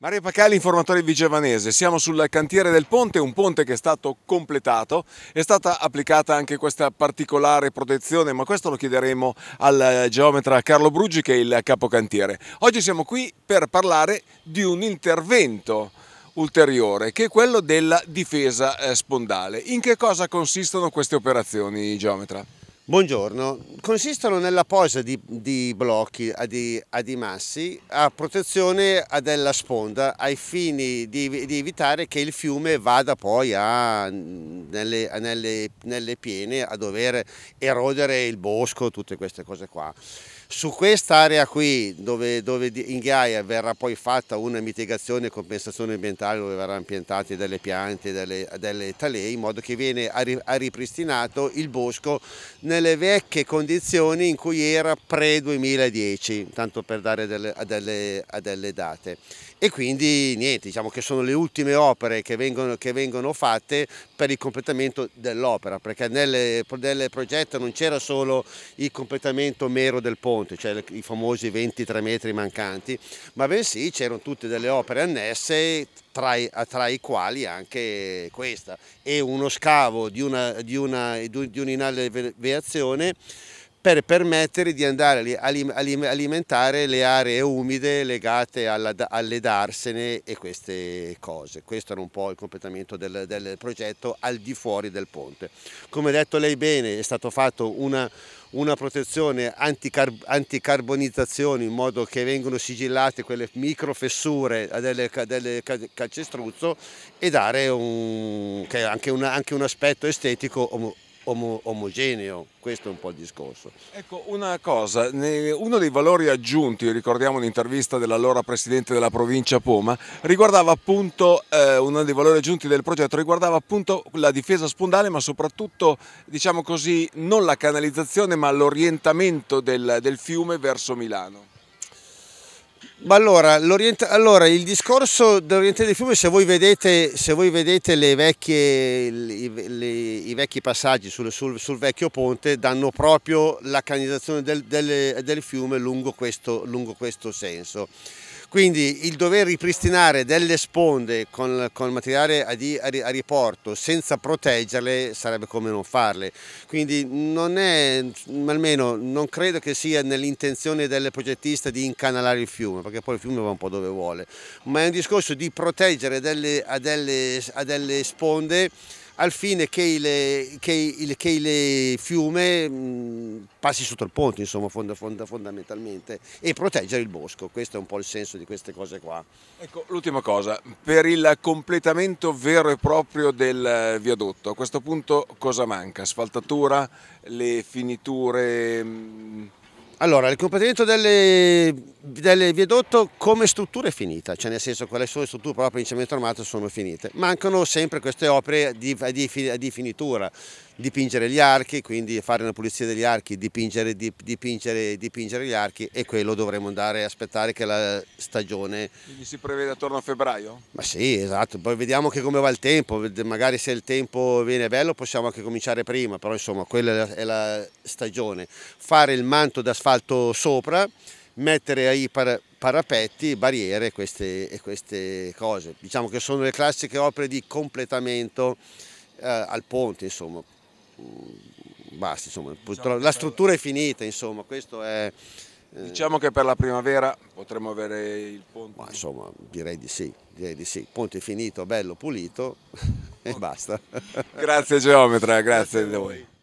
Mario Pacali, informatore vigevanese, siamo sul cantiere del ponte, un ponte che è stato completato, è stata applicata anche questa particolare protezione, ma questo lo chiederemo al geometra Carlo Bruggi che è il capocantiere. Oggi siamo qui per parlare di un intervento ulteriore che è quello della difesa eh, spondale. In che cosa consistono queste operazioni, geometra? Buongiorno, consistono nella posa di, di blocchi di massi a protezione della sponda ai fini di, di, evitare che il fiume vada poi a, nelle, nelle, nelle, piene a dover erodere il bosco, tutte queste cose qua. Su quest'area qui dove, dove in Ghiaia verrà poi fatta una mitigazione e compensazione ambientale dove verranno piantate delle piante, delle, delle talee in modo che viene a ripristinato il bosco nel nelle vecchie condizioni in cui era pre-2010, tanto per dare delle, a, delle, a, delle, date. E quindi niente, diciamo che sono le ultime opere che vengono, che vengono fatte per il completamento dell'opera, perché nel, nel, progetto non c'era solo il completamento mero del ponte, cioè i famosi 23 metri mancanti, ma bensì c'erano tutte delle opere annesse tra i, tra i, quali anche questa, e uno scavo di, una, di, una, di un'inallevazione per permettere di andare a alimentare le aree umide legate alle darsene e queste cose. Questo era un po' il completamento del, del, progetto al di fuori del ponte. Come ha detto lei bene, è stata fatta una, una, protezione anticar anticarbonizzazione in modo che vengano sigillate quelle microfessure del, del calcestruzzo e dare un, anche, una, anche un aspetto estetico omo omogeneo, questo è un po' il discorso. Ecco, una cosa, uno dei valori aggiunti, ricordiamo un'intervista dell'allora Presidente della provincia Poma, riguardava appunto, eh, uno dei valori aggiunti del progetto riguardava appunto la difesa spondale ma soprattutto, diciamo così, non la canalizzazione ma l'orientamento del, del fiume verso Milano. Ma allora, allora, il discorso dell'Orientale del Fiume, se voi vedete, se voi vedete le vecchie, le, le, i vecchi passaggi sul, sul, sul, vecchio ponte, danno proprio la canalizzazione del, del, del fiume lungo questo, lungo questo, senso. Quindi il dover ripristinare delle sponde con, con materiale a, di, a, riporto senza proteggerle sarebbe come non farle. Quindi non è, almeno non credo che sia nell'intenzione del progettista di incanalare il fiume perché poi il fiume va un po' dove vuole, ma è un discorso di proteggere delle, a, delle, a delle sponde al fine che il, che il, che il fiume mh, passi sotto il ponte, insomma, fonda, fonda, fondamentalmente, e proteggere il bosco. Questo è un po' il senso di queste cose qua. Ecco, l'ultima cosa, per il completamento vero e proprio del eh, viadotto, a questo punto cosa manca? Asfaltatura, le finiture... Mh allora, il completamento del viadotto come struttura è finita, cioè nel senso quelle sono le strutture proprio in cemento armato sono finite. Mancano sempre queste opere di, di, di finitura, dipingere gli archi, quindi fare una pulizia degli archi, dipingere, dip, dipingere, dipingere gli archi e quello dovremo andare a aspettare che la stagione... Quindi si prevede attorno a febbraio? Ma sì, esatto, poi vediamo che come va il tempo, magari se il tempo viene bello possiamo anche cominciare prima, però insomma quella è la, è la stagione. Fare il manto da l'asfalto sopra, mettere ai par parapetti, barriere queste, e queste cose. Diciamo che sono le classiche opere di completamento eh, al ponte, insomma. Mm, basta, insomma. Diciamo la struttura per... è finita, insomma, questo è... Eh... Diciamo che per la primavera potremmo avere il ponte. Ma insomma, direi di sì, direi di sì. ponte finito, bello, pulito e basta. grazie geometra, grazie, grazie a voi.